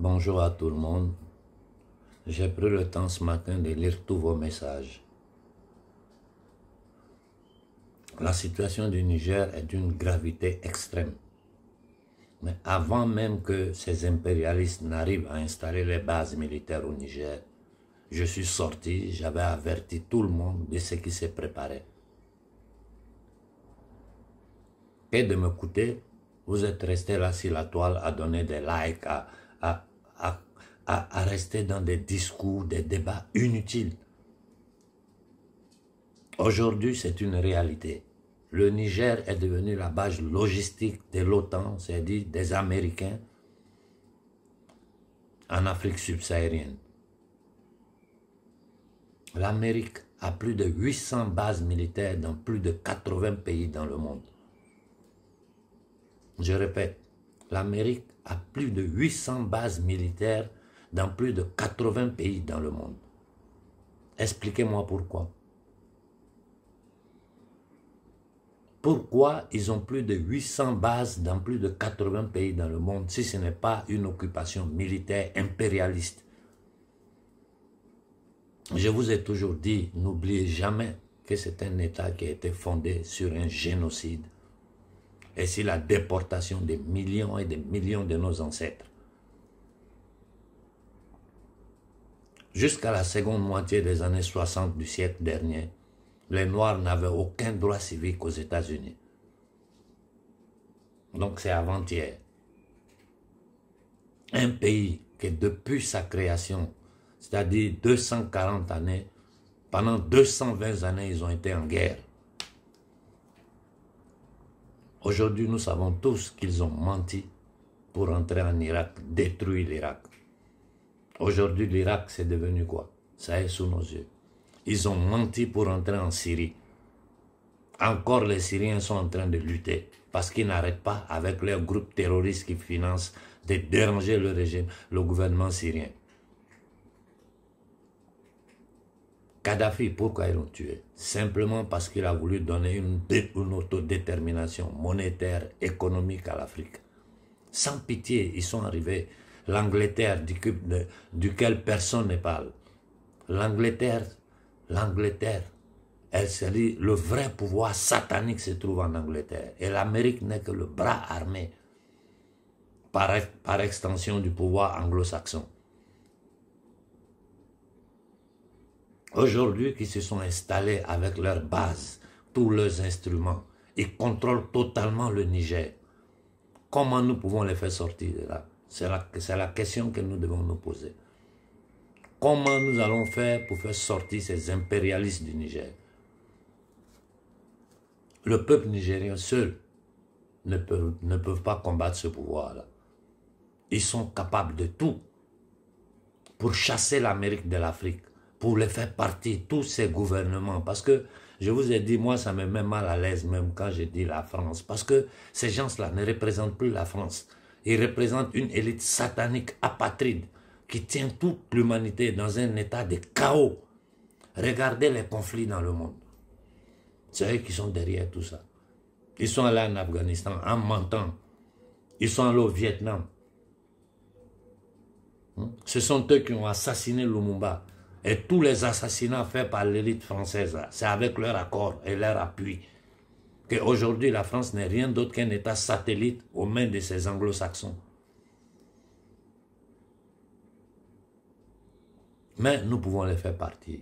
Bonjour à tout le monde. J'ai pris le temps ce matin de lire tous vos messages. La situation du Niger est d'une gravité extrême. Mais avant même que ces impérialistes n'arrivent à installer les bases militaires au Niger, je suis sorti, j'avais averti tout le monde de ce qui se préparait. Et de me vous êtes resté là sur la toile à donner des likes, à à, rester dans des discours, des débats inutiles. Aujourd'hui, c'est une réalité. Le Niger est devenu la base logistique de l'OTAN, c'est-à-dire des Américains, en Afrique subsaharienne. L'Amérique a plus de 800 bases militaires dans plus de 80 pays dans le monde. Je répète, l'Amérique à plus de 800 bases militaires dans plus de 80 pays dans le monde. Expliquez-moi pourquoi. Pourquoi ils ont plus de 800 bases dans plus de 80 pays dans le monde si ce n'est pas une occupation militaire impérialiste Je vous ai toujours dit, n'oubliez jamais que c'est un État qui a été fondé sur un génocide et c'est la déportation des millions et des millions de nos ancêtres. Jusqu'à la seconde moitié des années 60 du siècle dernier, les Noirs n'avaient aucun droit civique aux États-Unis. Donc c'est avant-hier. Un pays qui depuis sa création, c'est-à-dire 240 années, pendant 220 années, ils ont été en guerre. Aujourd'hui, nous savons tous qu'ils ont menti pour entrer en Irak, détruire l'Irak. Aujourd'hui, l'Irak, c'est devenu quoi Ça est sous nos yeux. Ils ont menti pour entrer en Syrie. Encore, les Syriens sont en train de lutter parce qu'ils n'arrêtent pas avec leurs groupes terroristes qui financent de déranger le régime, le gouvernement syrien. Kadhafi, pourquoi ils l'ont tué Simplement parce qu'il a voulu donner une, une autodétermination monétaire, économique à l'Afrique. Sans pitié, ils sont arrivés. L'Angleterre, duquel personne ne parle. L'Angleterre, l'Angleterre, elle se le vrai pouvoir satanique se trouve en Angleterre. Et l'Amérique n'est que le bras armé, par extension du pouvoir anglo-saxon. aujourd'hui qui se sont installés avec leur base, tous leurs instruments, ils contrôlent totalement le Niger. Comment nous pouvons les faire sortir de là C'est la, question que nous devons nous poser. Comment nous allons faire pour faire sortir ces impérialistes du Niger Le peuple nigérien seul ne peut, ne peut pas combattre ce pouvoir-là. Ils sont capables de tout pour chasser l'Amérique de l'Afrique pour les faire partie, tous ces gouvernements. Parce que, je vous ai dit, moi, ça me met mal à l'aise même quand je dis la France. Parce que ces gens-là ne représentent plus la France. Ils représentent une élite satanique apatride qui tient toute l'humanité dans un état de chaos. Regardez les conflits dans le monde. C'est eux qui sont derrière tout ça. Ils sont allés en Afghanistan en mentant. Ils sont allés au Vietnam. Hein? Ce sont eux qui ont assassiné Lumumba. Et tous les assassinats faits par l'élite française, c'est avec leur accord et leur appui qu'aujourd'hui la France n'est rien d'autre qu'un État satellite aux mains de ces anglo-saxons. Mais nous pouvons les faire partir.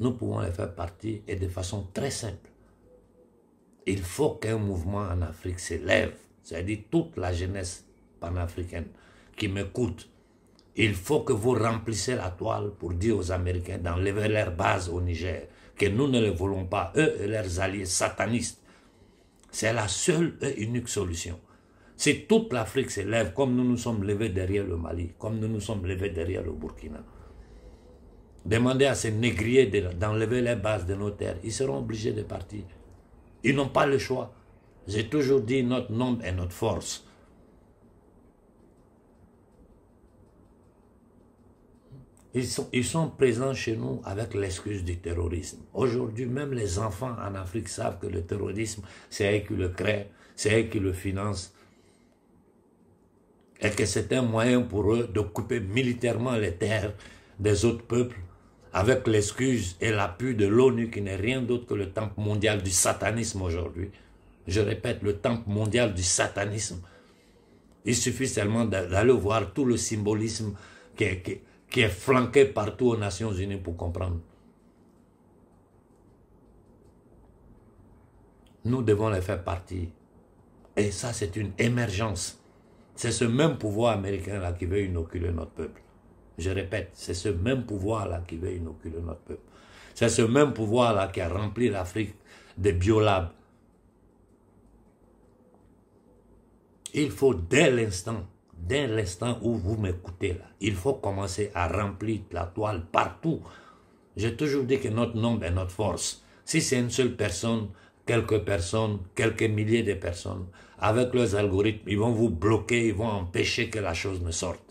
Nous pouvons les faire partir et de façon très simple. Il faut qu'un mouvement en Afrique s'élève, c'est-à-dire toute la jeunesse panafricaine qui m'écoute, il faut que vous remplissiez la toile pour dire aux Américains d'enlever leur base au Niger, que nous ne les voulons pas, eux et leurs alliés satanistes. C'est la seule et unique solution. Si toute l'Afrique se lève comme nous nous sommes levés derrière le Mali, comme nous nous sommes levés derrière le Burkina, demandez à ces négriers d'enlever les bases de nos terres, ils seront obligés de partir. Ils n'ont pas le choix. J'ai toujours dit notre nombre est notre force. Ils sont, présents chez nous avec l'excuse du terrorisme. Aujourd'hui, même les enfants en Afrique savent que le terrorisme, c'est eux qui le créent, c'est eux qui le financent. Et que c'est un moyen pour eux d'occuper militairement les terres des autres peuples avec l'excuse et l'appui de l'ONU qui n'est rien d'autre que le temple mondial du satanisme aujourd'hui. Je répète, le temple mondial du satanisme. Il suffit seulement d'aller voir tout le symbolisme qui est, qui, qui est flanqué partout aux Nations Unies pour comprendre. Nous devons les faire partie. Et ça, c'est une émergence. C'est ce même pouvoir américain-là qui veut inoculer notre peuple. Je répète, c'est ce même pouvoir-là qui veut inoculer notre peuple. C'est ce même pouvoir-là qui a rempli l'Afrique des biolabs. Il faut dès l'instant dès l'instant où vous m'écoutez il faut commencer à remplir la toile partout. J'ai toujours dit que notre nombre est notre force. Si c'est une seule personne, quelques personnes, quelques milliers de personnes, avec leurs algorithmes, ils vont vous bloquer, ils vont empêcher que la chose ne sorte.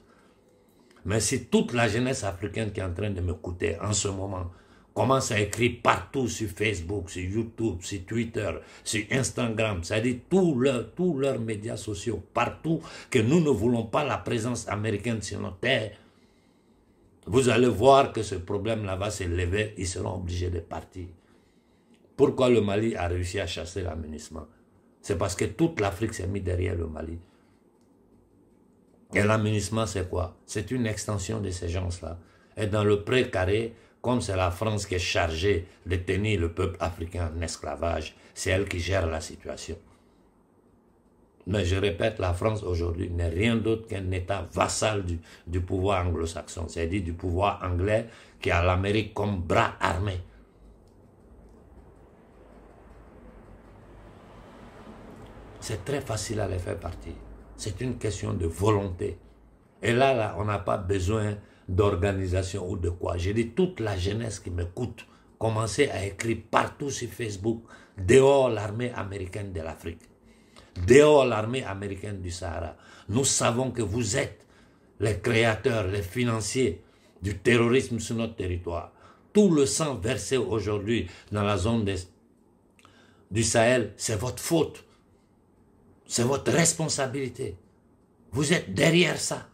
Mais si toute la jeunesse africaine qui est en train de m'écouter en ce moment commence à écrire partout sur Facebook, sur YouTube, sur Twitter, sur Instagram, c'est-à-dire tous leurs médias sociaux, partout, que nous ne voulons pas la présence américaine sur nos terre. vous allez voir que ce problème-là va se lever, ils seront obligés de partir. Pourquoi le Mali a réussi à chasser l'aménissement C'est parce que toute l'Afrique s'est mise derrière le Mali. Et l'aménissement, c'est quoi C'est une extension de ces gens-là. Et dans le pré-carré, comme c'est la France qui est chargée de tenir le peuple africain en esclavage, c'est elle qui gère la situation. Mais je répète, la France aujourd'hui n'est rien d'autre qu'un État vassal du, pouvoir anglo-saxon, c'est-à-dire du pouvoir anglais qui a l'Amérique comme bras armé. C'est très facile à les faire partir. C'est une question de volonté. Et là on n'a pas besoin d'organisation ou de quoi. j'ai dit toute la jeunesse qui m'écoute, commencez à écrire partout sur Facebook, dehors l'armée américaine de l'Afrique, dehors l'armée américaine du Sahara. Nous savons que vous êtes les créateurs, les financiers du terrorisme sur notre territoire. Tout le sang versé aujourd'hui dans la zone du Sahel, c'est votre faute. C'est votre responsabilité. Vous êtes derrière ça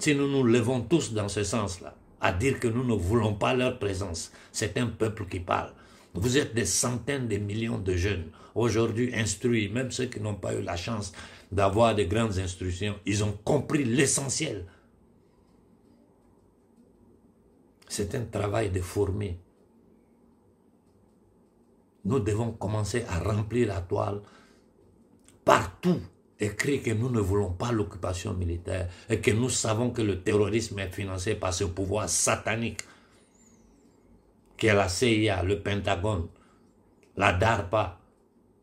si nous nous levons tous dans ce sens-là, à dire que nous ne voulons pas leur présence, c'est un peuple qui parle. Vous êtes des centaines de millions de jeunes aujourd'hui instruits, même ceux qui n'ont pas eu la chance d'avoir de grandes instructions, ils ont compris l'essentiel. C'est un travail de fourmi. Nous devons commencer à remplir la toile partout écrit que nous ne voulons pas l'occupation militaire et que nous savons que le terrorisme est financé par ce pouvoir satanique qui est la CIA, le Pentagone, la DARPA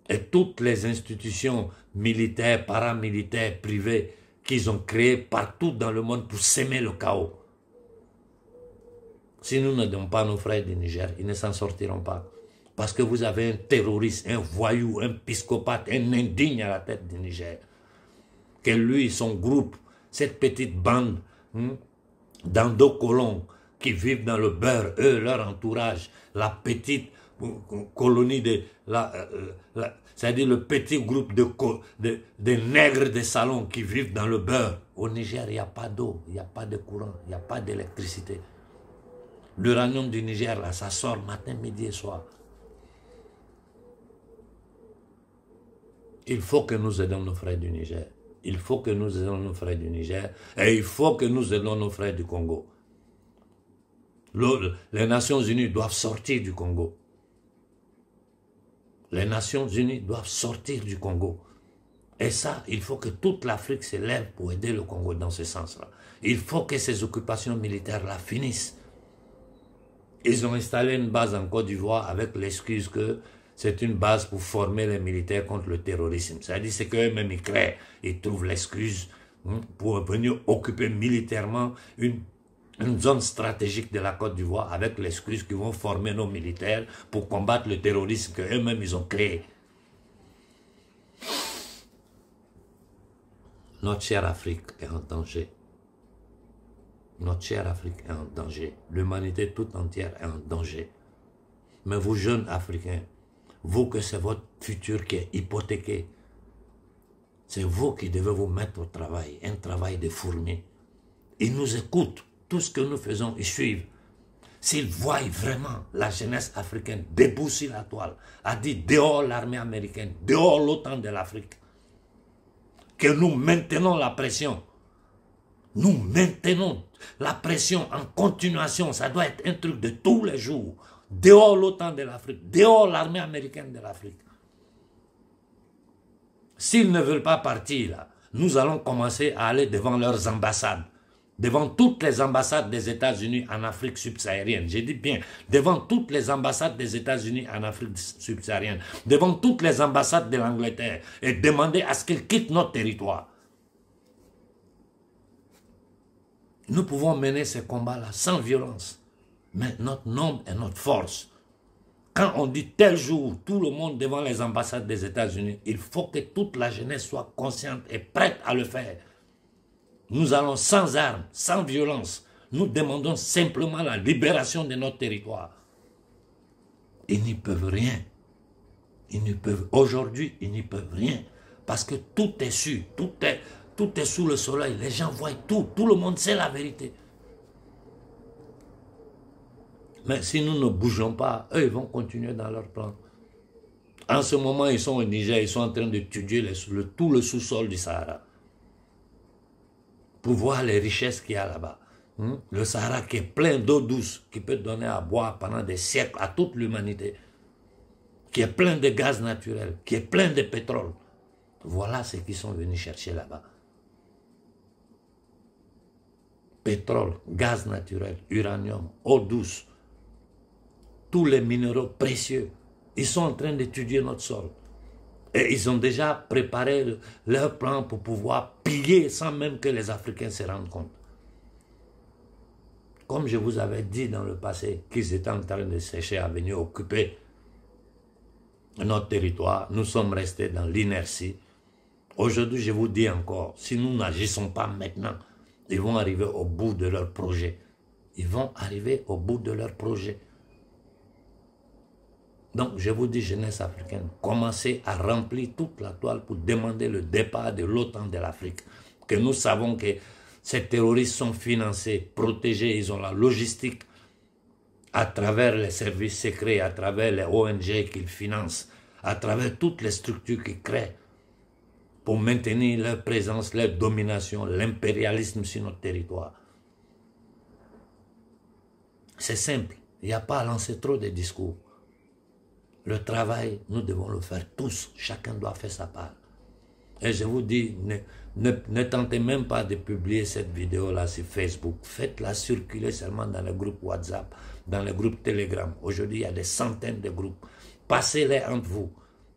et toutes les institutions militaires, paramilitaires, privées qu'ils ont créées partout dans le monde pour s'aimer le chaos. Si nous ne donnons pas nos frères du Niger, ils ne s'en sortiront pas parce que vous avez un terroriste, un voyou, un piscopate, un indigne à la tête du Niger. Que lui, son groupe, cette petite bande hein, dando d'endocolons qui vivent dans le beurre, eux, leur entourage, la petite colonie de... Euh, euh, c'est-à-dire le petit groupe de, de, de nègres des salons qui vivent dans le beurre. Au Niger, il n'y a pas d'eau, il n'y a pas de courant, il n'y a pas d'électricité. L'uranium du Niger, là, ça sort matin, midi et soir. Il faut que nous aidions nos frères du Niger. Il faut que nous aidions nos frères du Niger. Et il faut que nous aidions nos frères du Congo. les Nations Unies doivent sortir du Congo. Les Nations Unies doivent sortir du Congo. Et ça, il faut que toute l'Afrique s'élève pour aider le Congo dans ce sens-là. Il faut que ces occupations militaires-là finissent. Ils ont installé une base en Côte d'Ivoire avec l'excuse que c'est une base pour former les militaires contre le terrorisme. C'est-à-dire, c'est qu'eux-mêmes, ils créent, ils trouvent l'excuse hein, pour venir occuper militairement une, zone stratégique de la Côte d'Ivoire avec l'excuse qu'ils vont former nos militaires pour combattre le terrorisme qu'eux-mêmes, ils ont créé. Notre chère Afrique est en danger. Notre chère Afrique est en danger. L'humanité toute entière est en danger. Mais vous, jeunes Africains, vous que c'est votre futur qui est hypothéqué. C'est vous qui devez vous mettre au travail, un travail de fourmi. Ils nous écoutent, tout ce que nous faisons, ils suivent. S'ils voient vraiment la jeunesse africaine débousser la toile, a dit dehors l'armée américaine, dehors l'OTAN de l'Afrique, que nous maintenons la pression. Nous maintenons la pression en continuation. Ça doit être un truc de tous les jours dehors l'OTAN de l'Afrique, dehors l'armée américaine de l'Afrique. S'ils ne veulent pas partir, là, nous allons commencer à aller devant leurs ambassades, devant toutes les ambassades des États-Unis en Afrique subsaharienne. J'ai dit bien, devant toutes les ambassades des États-Unis en Afrique subsaharienne, devant toutes les ambassades de l'Angleterre, et demander à ce qu'ils quittent notre territoire. Nous pouvons mener ces combats-là sans violence mais notre nombre est notre force. Quand on dit tel jour, tout le monde devant les ambassades des États-Unis, il faut que toute la jeunesse soit consciente et prête à le faire. Nous allons sans armes, sans violence. Nous demandons simplement la libération de notre territoire. Ils n'y peuvent rien. Ils peuvent aujourd'hui, ils n'y peuvent rien parce que tout est su, tout est tout est sous le soleil. Les gens voient tout, tout le monde sait la vérité. Mais si nous ne bougeons pas, eux, ils vont continuer dans leur plan. En ce moment, ils sont au Niger, ils sont en train d'étudier le, tout le sous-sol du Sahara. Pour voir les richesses qu'il y a là-bas. Hmm? Le Sahara qui est plein d'eau douce, qui peut donner à boire pendant des siècles à toute l'humanité. Qui est plein de gaz naturel, qui est plein de pétrole. Voilà ce qu'ils sont venus chercher là-bas. Pétrole, gaz naturel, uranium, eau douce tous les minéraux précieux. Ils sont en train d'étudier notre sol. Et ils ont déjà préparé leur plan pour pouvoir piller sans même que les Africains se rendent compte. Comme je vous avais dit dans le passé qu'ils étaient en train de sécher à venir occuper notre territoire, nous sommes restés dans l'inertie. Aujourd'hui, je vous dis encore, si nous n'agissons pas maintenant, ils vont arriver au bout de leur projet. Ils vont arriver au bout de leur projet. Donc, je vous dis, jeunesse africaine, commencez à remplir toute la toile pour demander le départ de l'OTAN de l'Afrique. Que nous savons que ces terroristes sont financés, protégés, ils ont la logistique à travers les services secrets, à travers les ONG qu'ils financent, à travers toutes les structures qu'ils créent pour maintenir leur présence, leur domination, l'impérialisme sur notre territoire. C'est simple, il n'y a pas à lancer trop de discours. Le travail, nous devons le faire tous. Chacun doit faire sa part. Et je vous dis, ne, tentez même pas de publier cette vidéo-là sur Facebook. Faites-la circuler seulement dans le groupe WhatsApp, dans le groupe Telegram. Aujourd'hui, il y a des centaines de groupes. Passez-les entre vous.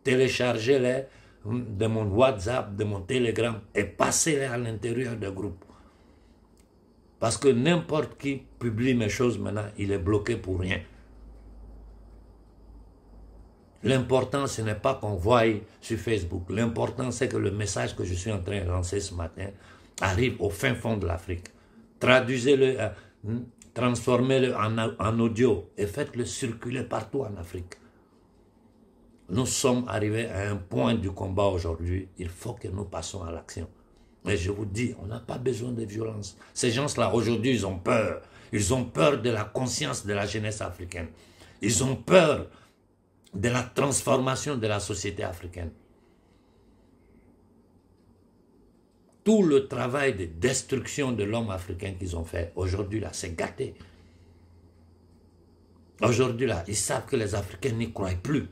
Téléchargez-les hum, de mon WhatsApp, de mon Telegram et passez-les à l'intérieur des groupes. Parce que n'importe qui publie mes choses maintenant, il est bloqué pour rien. L'important, ce n'est pas qu'on voie sur Facebook. L'important, c'est que le message que je suis en train de lancer ce matin arrive au fin fond de l'Afrique. Traduisez-le, euh, hmm, transformez-le en, en audio et faites-le circuler partout en Afrique. Nous sommes arrivés à un point du combat aujourd'hui. Il faut que nous passions à l'action. Mais je vous dis, on n'a pas besoin de violence. Ces gens-là, aujourd'hui, ils ont peur. Ils ont peur de la conscience de la jeunesse africaine. Ils ont peur de la transformation de la société africaine. Tout le travail de destruction de l'homme africain qu'ils ont fait, aujourd'hui là, c'est gâté. Aujourd'hui là, ils savent que les Africains n'y croient plus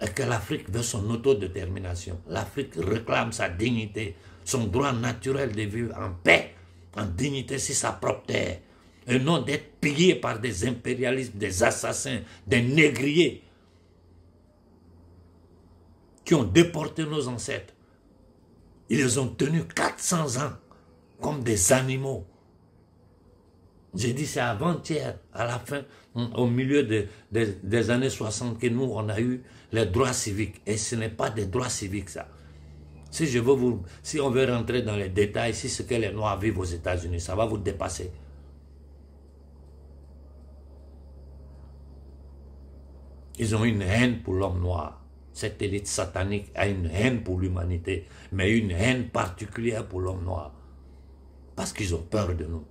et que l'Afrique veut son autodétermination. L'Afrique réclame sa dignité, son droit naturel de vivre en paix, en dignité sur sa propre terre, et non d'être pillé par des impérialismes, des assassins, des négriers qui ont déporté nos ancêtres. Ils les ont tenus 400 ans comme des animaux. J'ai dit, c'est avant-hier, à la fin, au milieu des années 60, que nous, on a eu les droits civiques. Et ce n'est pas des droits civiques, ça. Si, je veux vous, si on veut rentrer dans les détails, si ce que les Noirs vivent aux États-Unis, ça va vous dépasser. Ils ont une haine pour l'homme noir. Cette élite satanique a une haine pour l'humanité, mais une haine particulière pour l'homme noir. Parce qu'ils ont peur de nous.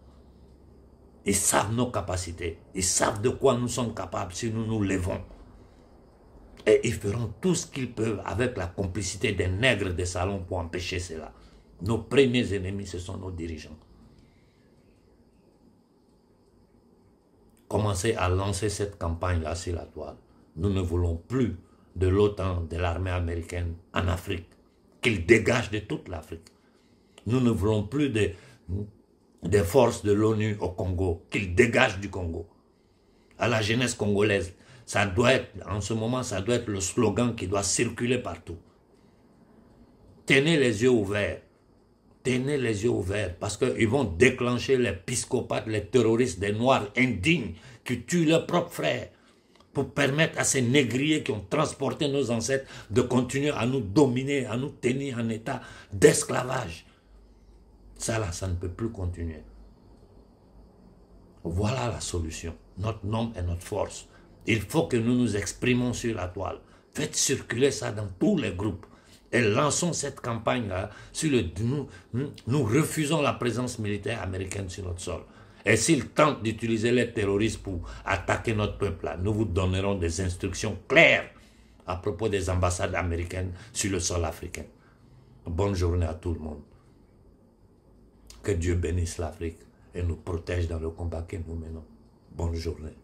Ils savent nos capacités. Ils savent de quoi nous sommes capables si nous nous levons. Et ils feront tout ce qu'ils peuvent avec la complicité des nègres des salons pour empêcher cela. Nos premiers ennemis, ce sont nos dirigeants. Commencez à lancer cette campagne-là sur la toile. Nous ne voulons plus de l'OTAN, de l'armée américaine en Afrique, qu'il dégage de toute l'Afrique. Nous ne voulons plus des forces de l'ONU au Congo, qu'il dégage du Congo. À la jeunesse congolaise, ça doit être, en ce moment, ça doit être le slogan qui doit circuler partout. Tenez les yeux ouverts. Tenez les yeux ouverts parce qu'ils vont déclencher les piscopates, les terroristes, des noirs indignes qui tuent leurs propres frères pour permettre à ces négriers qui ont transporté nos ancêtres de continuer à nous dominer, à nous tenir en état d'esclavage. Ça là, ça ne peut plus continuer. Voilà la solution. Notre nom et notre force. Il faut que nous nous exprimons sur la toile. Faites circuler ça dans tous les groupes. Et lançons cette campagne-là. Sur le, nous, nous refusons la présence militaire américaine sur notre sol. Et s'ils tentent d'utiliser les terroristes pour attaquer notre peuple, nous vous donnerons des instructions claires à propos des ambassades américaines sur le sol africain. Bonne journée à tout le monde. Que Dieu bénisse l'Afrique et nous protège dans le combat que nous menons. Bonne journée.